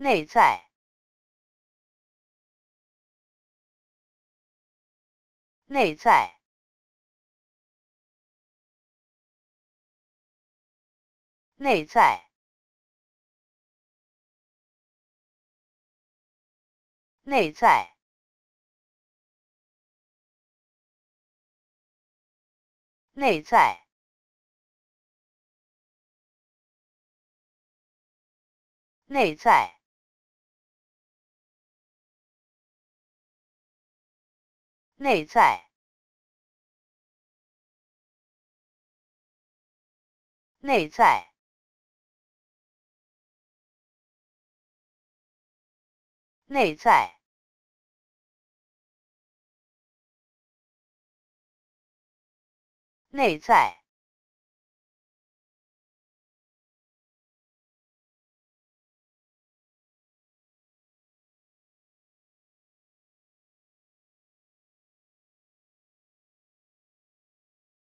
内在，内在，内在，内在，内在。内在，内在，内在，内在。